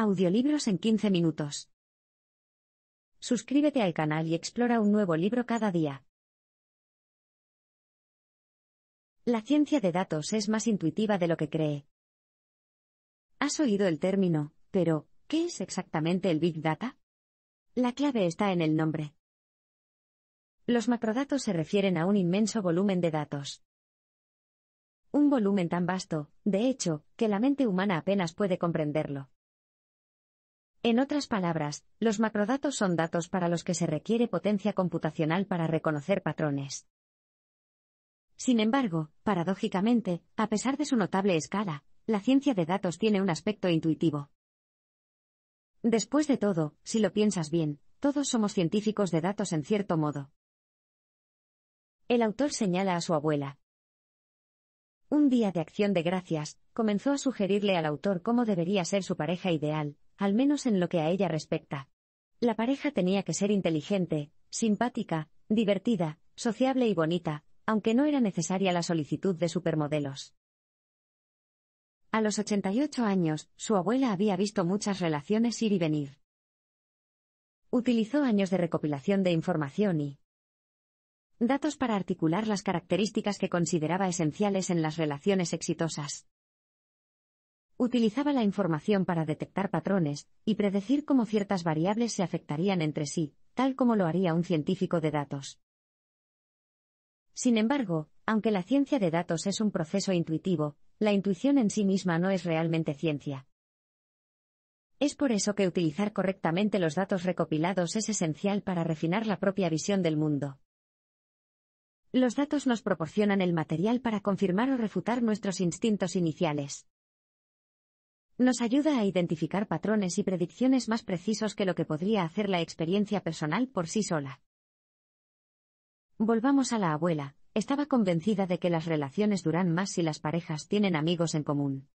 Audiolibros en 15 minutos. Suscríbete al canal y explora un nuevo libro cada día. La ciencia de datos es más intuitiva de lo que cree. Has oído el término, pero, ¿qué es exactamente el Big Data? La clave está en el nombre. Los macrodatos se refieren a un inmenso volumen de datos. Un volumen tan vasto, de hecho, que la mente humana apenas puede comprenderlo. En otras palabras, los macrodatos son datos para los que se requiere potencia computacional para reconocer patrones. Sin embargo, paradójicamente, a pesar de su notable escala, la ciencia de datos tiene un aspecto intuitivo. Después de todo, si lo piensas bien, todos somos científicos de datos en cierto modo. El autor señala a su abuela. Un día de acción de gracias, comenzó a sugerirle al autor cómo debería ser su pareja ideal, al menos en lo que a ella respecta. La pareja tenía que ser inteligente, simpática, divertida, sociable y bonita, aunque no era necesaria la solicitud de supermodelos. A los 88 años, su abuela había visto muchas relaciones ir y venir. Utilizó años de recopilación de información y datos para articular las características que consideraba esenciales en las relaciones exitosas utilizaba la información para detectar patrones y predecir cómo ciertas variables se afectarían entre sí, tal como lo haría un científico de datos. Sin embargo, aunque la ciencia de datos es un proceso intuitivo, la intuición en sí misma no es realmente ciencia. Es por eso que utilizar correctamente los datos recopilados es esencial para refinar la propia visión del mundo. Los datos nos proporcionan el material para confirmar o refutar nuestros instintos iniciales nos ayuda a identificar patrones y predicciones más precisos que lo que podría hacer la experiencia personal por sí sola. Volvamos a la abuela, estaba convencida de que las relaciones duran más si las parejas tienen amigos en común.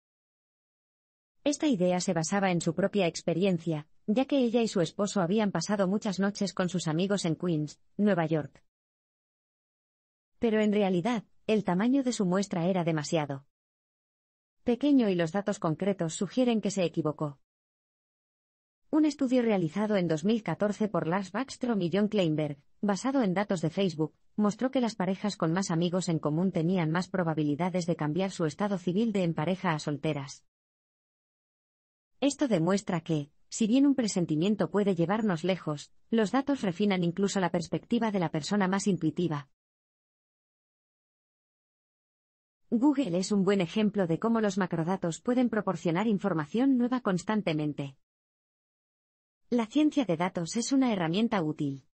Esta idea se basaba en su propia experiencia, ya que ella y su esposo habían pasado muchas noches con sus amigos en Queens, Nueva York. Pero en realidad, el tamaño de su muestra era demasiado pequeño y los datos concretos sugieren que se equivocó. Un estudio realizado en 2014 por Lars Backstrom y John Kleinberg, basado en datos de Facebook, mostró que las parejas con más amigos en común tenían más probabilidades de cambiar su estado civil de en pareja a solteras. Esto demuestra que, si bien un presentimiento puede llevarnos lejos, los datos refinan incluso la perspectiva de la persona más intuitiva. Google es un buen ejemplo de cómo los macrodatos pueden proporcionar información nueva constantemente. La ciencia de datos es una herramienta útil.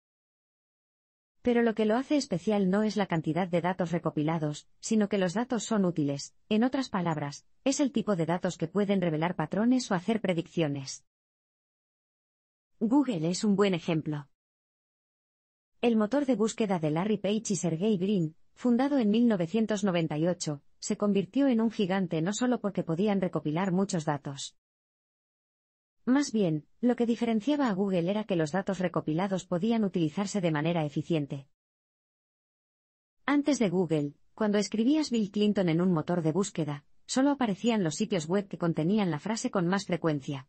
Pero lo que lo hace especial no es la cantidad de datos recopilados, sino que los datos son útiles, en otras palabras, es el tipo de datos que pueden revelar patrones o hacer predicciones. Google es un buen ejemplo. El motor de búsqueda de Larry Page y Sergey Brin, fundado en 1998, se convirtió en un gigante no solo porque podían recopilar muchos datos. Más bien, lo que diferenciaba a Google era que los datos recopilados podían utilizarse de manera eficiente. Antes de Google, cuando escribías Bill Clinton en un motor de búsqueda, solo aparecían los sitios web que contenían la frase con más frecuencia.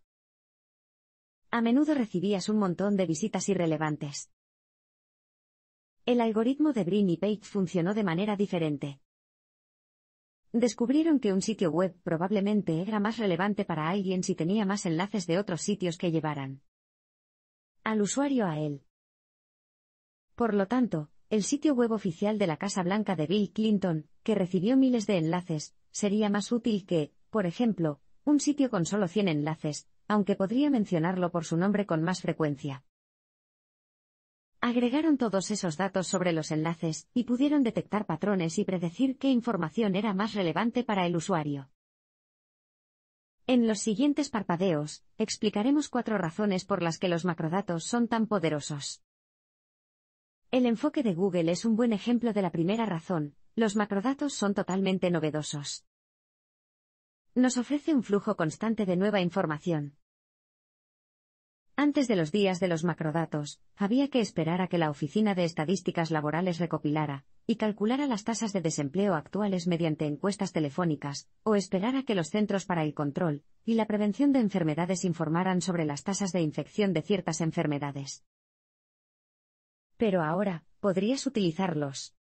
A menudo recibías un montón de visitas irrelevantes. El algoritmo de Brin y Page funcionó de manera diferente. Descubrieron que un sitio web probablemente era más relevante para alguien si tenía más enlaces de otros sitios que llevaran al usuario a él. Por lo tanto, el sitio web oficial de la Casa Blanca de Bill Clinton, que recibió miles de enlaces, sería más útil que, por ejemplo, un sitio con solo 100 enlaces, aunque podría mencionarlo por su nombre con más frecuencia. Agregaron todos esos datos sobre los enlaces, y pudieron detectar patrones y predecir qué información era más relevante para el usuario. En los siguientes parpadeos, explicaremos cuatro razones por las que los macrodatos son tan poderosos. El enfoque de Google es un buen ejemplo de la primera razón, los macrodatos son totalmente novedosos. Nos ofrece un flujo constante de nueva información, antes de los días de los macrodatos, había que esperar a que la Oficina de Estadísticas Laborales recopilara y calculara las tasas de desempleo actuales mediante encuestas telefónicas, o esperar a que los Centros para el Control y la Prevención de Enfermedades informaran sobre las tasas de infección de ciertas enfermedades. Pero ahora, podrías utilizarlos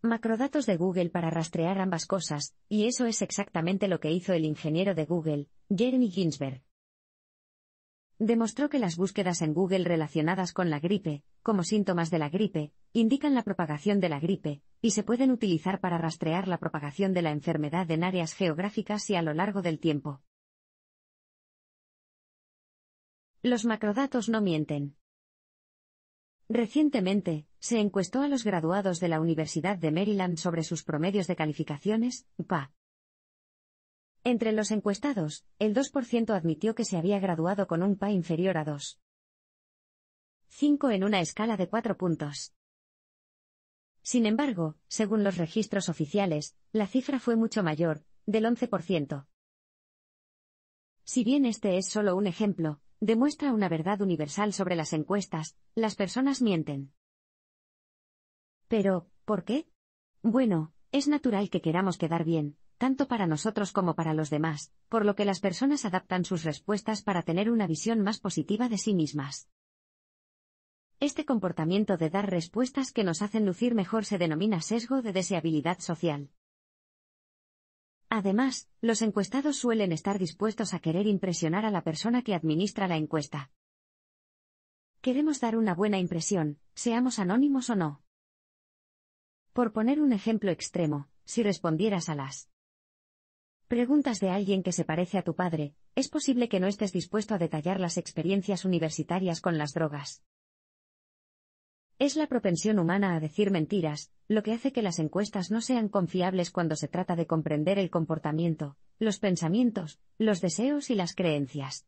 macrodatos de Google para rastrear ambas cosas, y eso es exactamente lo que hizo el ingeniero de Google, Jeremy Ginsberg, demostró que las búsquedas en Google relacionadas con la gripe, como síntomas de la gripe, indican la propagación de la gripe, y se pueden utilizar para rastrear la propagación de la enfermedad en áreas geográficas y a lo largo del tiempo. Los macrodatos no mienten. Recientemente, se encuestó a los graduados de la Universidad de Maryland sobre sus promedios de calificaciones, PA, entre los encuestados, el 2% admitió que se había graduado con un PA inferior a 2. en una escala de 4 puntos. Sin embargo, según los registros oficiales, la cifra fue mucho mayor, del 11%. Si bien este es solo un ejemplo, demuestra una verdad universal sobre las encuestas, las personas mienten. Pero, ¿por qué? Bueno, es natural que queramos quedar bien, tanto para nosotros como para los demás, por lo que las personas adaptan sus respuestas para tener una visión más positiva de sí mismas. Este comportamiento de dar respuestas que nos hacen lucir mejor se denomina sesgo de deseabilidad social. Además, los encuestados suelen estar dispuestos a querer impresionar a la persona que administra la encuesta. Queremos dar una buena impresión, seamos anónimos o no. Por poner un ejemplo extremo, si respondieras a las Preguntas de alguien que se parece a tu padre, es posible que no estés dispuesto a detallar las experiencias universitarias con las drogas. Es la propensión humana a decir mentiras, lo que hace que las encuestas no sean confiables cuando se trata de comprender el comportamiento, los pensamientos, los deseos y las creencias.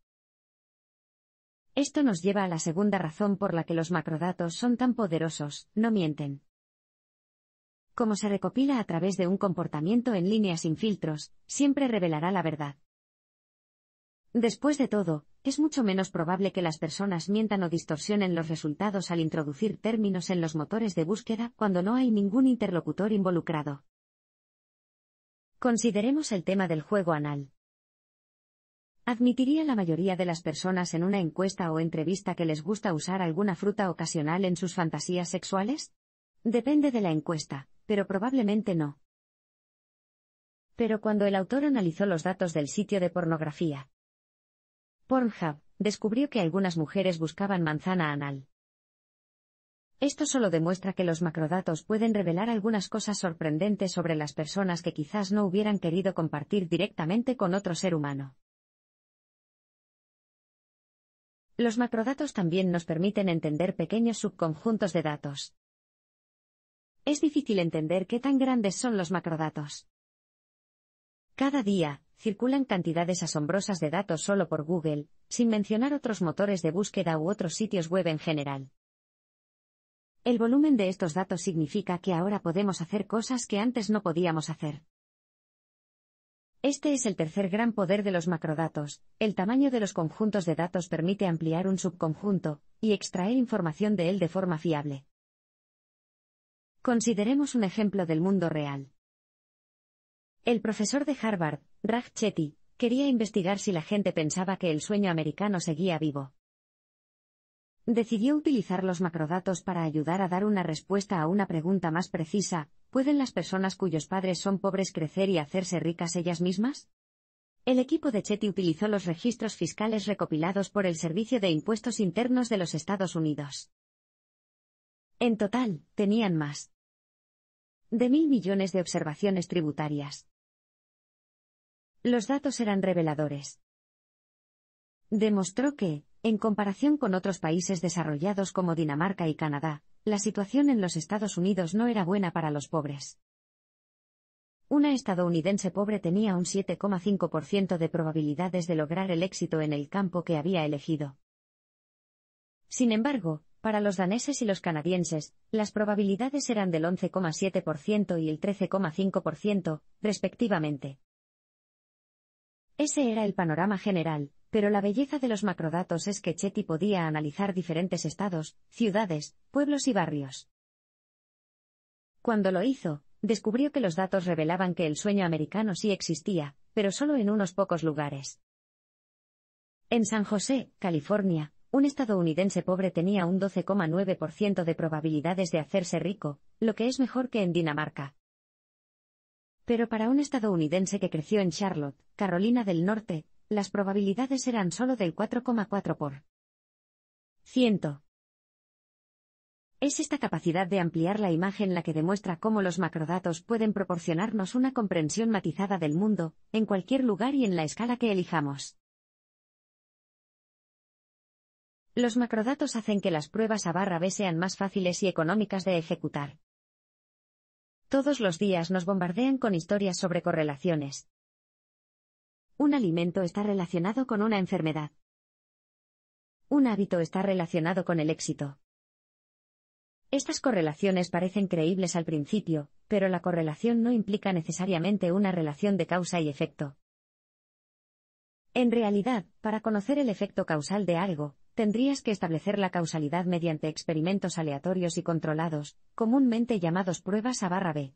Esto nos lleva a la segunda razón por la que los macrodatos son tan poderosos, no mienten como se recopila a través de un comportamiento en línea sin filtros, siempre revelará la verdad. Después de todo, es mucho menos probable que las personas mientan o distorsionen los resultados al introducir términos en los motores de búsqueda cuando no hay ningún interlocutor involucrado. Consideremos el tema del juego anal. ¿Admitiría la mayoría de las personas en una encuesta o entrevista que les gusta usar alguna fruta ocasional en sus fantasías sexuales? Depende de la encuesta pero probablemente no. Pero cuando el autor analizó los datos del sitio de pornografía, Pornhub, descubrió que algunas mujeres buscaban manzana anal. Esto solo demuestra que los macrodatos pueden revelar algunas cosas sorprendentes sobre las personas que quizás no hubieran querido compartir directamente con otro ser humano. Los macrodatos también nos permiten entender pequeños subconjuntos de datos es difícil entender qué tan grandes son los macrodatos. Cada día, circulan cantidades asombrosas de datos solo por Google, sin mencionar otros motores de búsqueda u otros sitios web en general. El volumen de estos datos significa que ahora podemos hacer cosas que antes no podíamos hacer. Este es el tercer gran poder de los macrodatos. El tamaño de los conjuntos de datos permite ampliar un subconjunto y extraer información de él de forma fiable. Consideremos un ejemplo del mundo real. El profesor de Harvard, Raj Chetty, quería investigar si la gente pensaba que el sueño americano seguía vivo. Decidió utilizar los macrodatos para ayudar a dar una respuesta a una pregunta más precisa, ¿pueden las personas cuyos padres son pobres crecer y hacerse ricas ellas mismas? El equipo de Chetty utilizó los registros fiscales recopilados por el Servicio de Impuestos Internos de los Estados Unidos. En total, tenían más de mil millones de observaciones tributarias. Los datos eran reveladores. Demostró que, en comparación con otros países desarrollados como Dinamarca y Canadá, la situación en los Estados Unidos no era buena para los pobres. Una estadounidense pobre tenía un 7,5% de probabilidades de lograr el éxito en el campo que había elegido. Sin embargo, para los daneses y los canadienses, las probabilidades eran del 11,7% y el 13,5%, respectivamente. Ese era el panorama general, pero la belleza de los macrodatos es que Chetty podía analizar diferentes estados, ciudades, pueblos y barrios. Cuando lo hizo, descubrió que los datos revelaban que el sueño americano sí existía, pero solo en unos pocos lugares. En San José, California, un estadounidense pobre tenía un 12,9% de probabilidades de hacerse rico, lo que es mejor que en Dinamarca. Pero para un estadounidense que creció en Charlotte, Carolina del Norte, las probabilidades eran solo del 4,4 por 100. Es esta capacidad de ampliar la imagen la que demuestra cómo los macrodatos pueden proporcionarnos una comprensión matizada del mundo, en cualquier lugar y en la escala que elijamos. Los macrodatos hacen que las pruebas a barra B sean más fáciles y económicas de ejecutar. Todos los días nos bombardean con historias sobre correlaciones. Un alimento está relacionado con una enfermedad. Un hábito está relacionado con el éxito. Estas correlaciones parecen creíbles al principio, pero la correlación no implica necesariamente una relación de causa y efecto. En realidad, para conocer el efecto causal de algo, tendrías que establecer la causalidad mediante experimentos aleatorios y controlados, comúnmente llamados pruebas a barra B.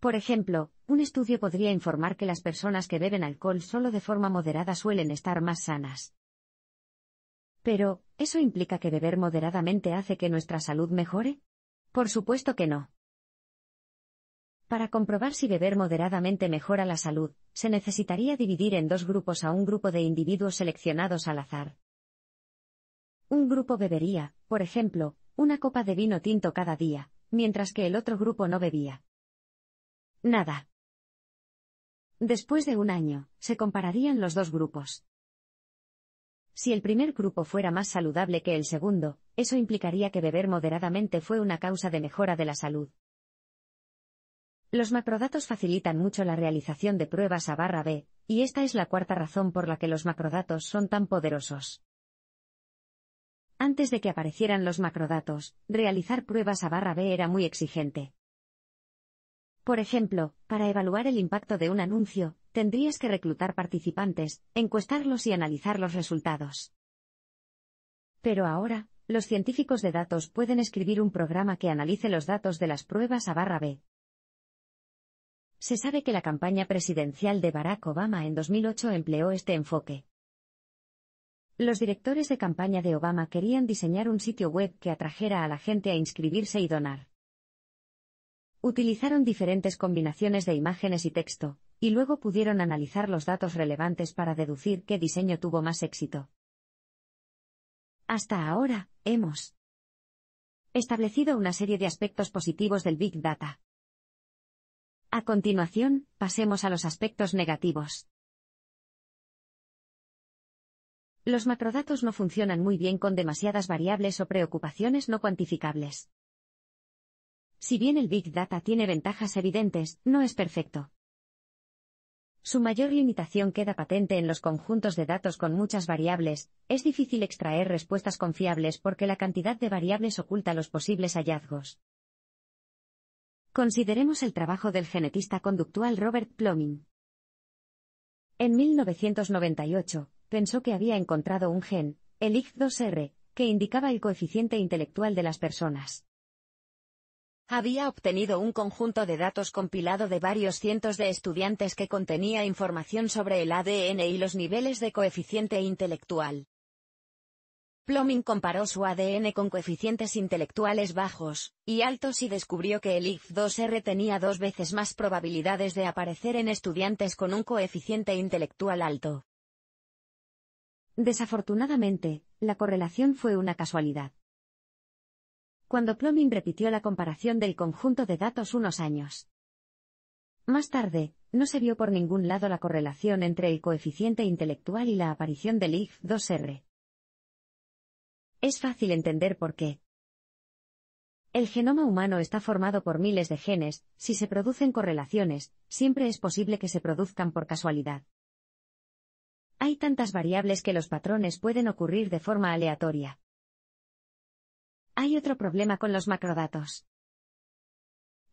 Por ejemplo, un estudio podría informar que las personas que beben alcohol solo de forma moderada suelen estar más sanas. Pero, ¿eso implica que beber moderadamente hace que nuestra salud mejore? Por supuesto que no. Para comprobar si beber moderadamente mejora la salud, se necesitaría dividir en dos grupos a un grupo de individuos seleccionados al azar, un grupo bebería, por ejemplo, una copa de vino tinto cada día, mientras que el otro grupo no bebía. Nada. Después de un año, se compararían los dos grupos. Si el primer grupo fuera más saludable que el segundo, eso implicaría que beber moderadamente fue una causa de mejora de la salud. Los macrodatos facilitan mucho la realización de pruebas a barra B, y esta es la cuarta razón por la que los macrodatos son tan poderosos. Antes de que aparecieran los macrodatos, realizar pruebas a barra B era muy exigente. Por ejemplo, para evaluar el impacto de un anuncio, tendrías que reclutar participantes, encuestarlos y analizar los resultados. Pero ahora, los científicos de datos pueden escribir un programa que analice los datos de las pruebas a barra B. Se sabe que la campaña presidencial de Barack Obama en 2008 empleó este enfoque. Los directores de campaña de Obama querían diseñar un sitio web que atrajera a la gente a inscribirse y donar. Utilizaron diferentes combinaciones de imágenes y texto, y luego pudieron analizar los datos relevantes para deducir qué diseño tuvo más éxito. Hasta ahora, hemos establecido una serie de aspectos positivos del Big Data. A continuación, pasemos a los aspectos negativos. Los macrodatos no funcionan muy bien con demasiadas variables o preocupaciones no cuantificables. Si bien el Big Data tiene ventajas evidentes, no es perfecto. Su mayor limitación queda patente en los conjuntos de datos con muchas variables, es difícil extraer respuestas confiables porque la cantidad de variables oculta los posibles hallazgos. Consideremos el trabajo del genetista conductual Robert Plomin. En 1998, pensó que había encontrado un gen, el if 2 r que indicaba el coeficiente intelectual de las personas. Había obtenido un conjunto de datos compilado de varios cientos de estudiantes que contenía información sobre el ADN y los niveles de coeficiente intelectual. Ploming comparó su ADN con coeficientes intelectuales bajos y altos y descubrió que el IF2R tenía dos veces más probabilidades de aparecer en estudiantes con un coeficiente intelectual alto. Desafortunadamente, la correlación fue una casualidad. Cuando Plumbing repitió la comparación del conjunto de datos unos años. Más tarde, no se vio por ningún lado la correlación entre el coeficiente intelectual y la aparición del IF-2R. Es fácil entender por qué. El genoma humano está formado por miles de genes, si se producen correlaciones, siempre es posible que se produzcan por casualidad. Hay tantas variables que los patrones pueden ocurrir de forma aleatoria. Hay otro problema con los macrodatos.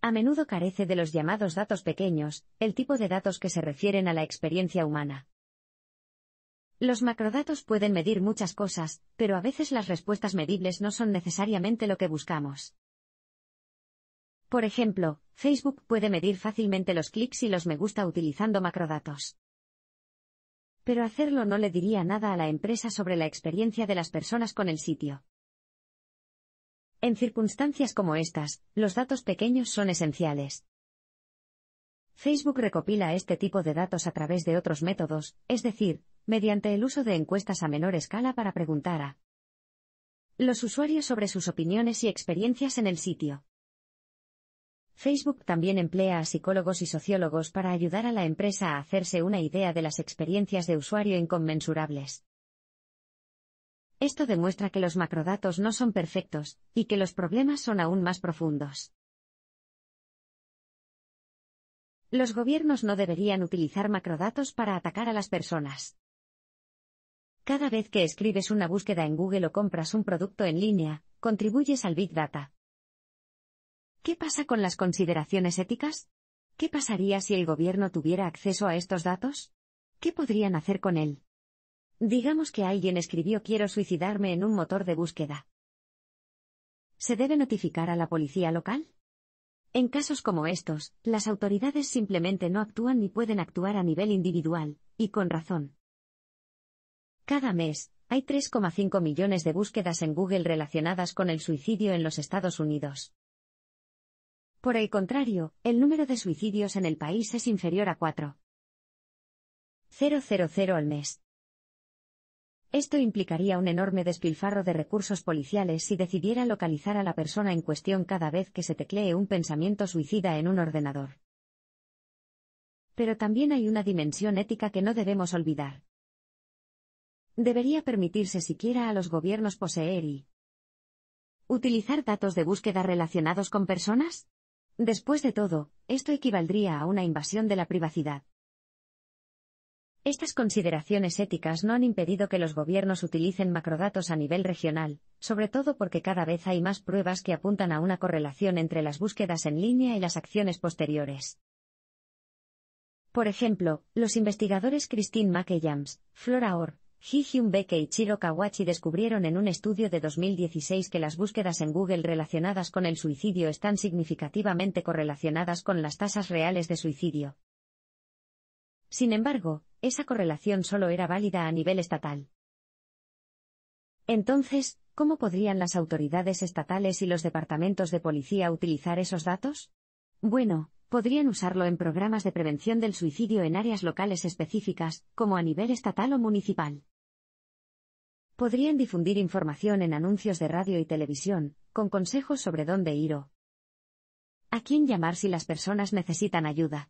A menudo carece de los llamados datos pequeños, el tipo de datos que se refieren a la experiencia humana. Los macrodatos pueden medir muchas cosas, pero a veces las respuestas medibles no son necesariamente lo que buscamos. Por ejemplo, Facebook puede medir fácilmente los clics y los me gusta utilizando macrodatos. Pero hacerlo no le diría nada a la empresa sobre la experiencia de las personas con el sitio. En circunstancias como estas, los datos pequeños son esenciales. Facebook recopila este tipo de datos a través de otros métodos, es decir, mediante el uso de encuestas a menor escala para preguntar a los usuarios sobre sus opiniones y experiencias en el sitio. Facebook también emplea a psicólogos y sociólogos para ayudar a la empresa a hacerse una idea de las experiencias de usuario inconmensurables. Esto demuestra que los macrodatos no son perfectos, y que los problemas son aún más profundos. Los gobiernos no deberían utilizar macrodatos para atacar a las personas. Cada vez que escribes una búsqueda en Google o compras un producto en línea, contribuyes al Big Data. ¿Qué pasa con las consideraciones éticas? ¿Qué pasaría si el gobierno tuviera acceso a estos datos? ¿Qué podrían hacer con él? Digamos que alguien escribió quiero suicidarme en un motor de búsqueda. ¿Se debe notificar a la policía local? En casos como estos, las autoridades simplemente no actúan ni pueden actuar a nivel individual, y con razón. Cada mes, hay 3,5 millones de búsquedas en Google relacionadas con el suicidio en los Estados Unidos. Por el contrario, el número de suicidios en el país es inferior a 4.000 al mes. Esto implicaría un enorme despilfarro de recursos policiales si decidiera localizar a la persona en cuestión cada vez que se teclee un pensamiento suicida en un ordenador. Pero también hay una dimensión ética que no debemos olvidar. Debería permitirse siquiera a los gobiernos poseer y utilizar datos de búsqueda relacionados con personas? Después de todo, esto equivaldría a una invasión de la privacidad. Estas consideraciones éticas no han impedido que los gobiernos utilicen macrodatos a nivel regional, sobre todo porque cada vez hay más pruebas que apuntan a una correlación entre las búsquedas en línea y las acciones posteriores. Por ejemplo, los investigadores Christine McEyams, Flora Orr, Ji beke y Chiro Kawachi descubrieron en un estudio de 2016 que las búsquedas en Google relacionadas con el suicidio están significativamente correlacionadas con las tasas reales de suicidio. Sin embargo, esa correlación solo era válida a nivel estatal. Entonces, ¿cómo podrían las autoridades estatales y los departamentos de policía utilizar esos datos? Bueno, podrían usarlo en programas de prevención del suicidio en áreas locales específicas, como a nivel estatal o municipal podrían difundir información en anuncios de radio y televisión, con consejos sobre dónde ir o a quién llamar si las personas necesitan ayuda.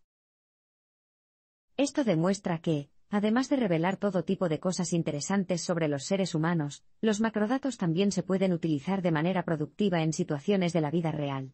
Esto demuestra que, además de revelar todo tipo de cosas interesantes sobre los seres humanos, los macrodatos también se pueden utilizar de manera productiva en situaciones de la vida real.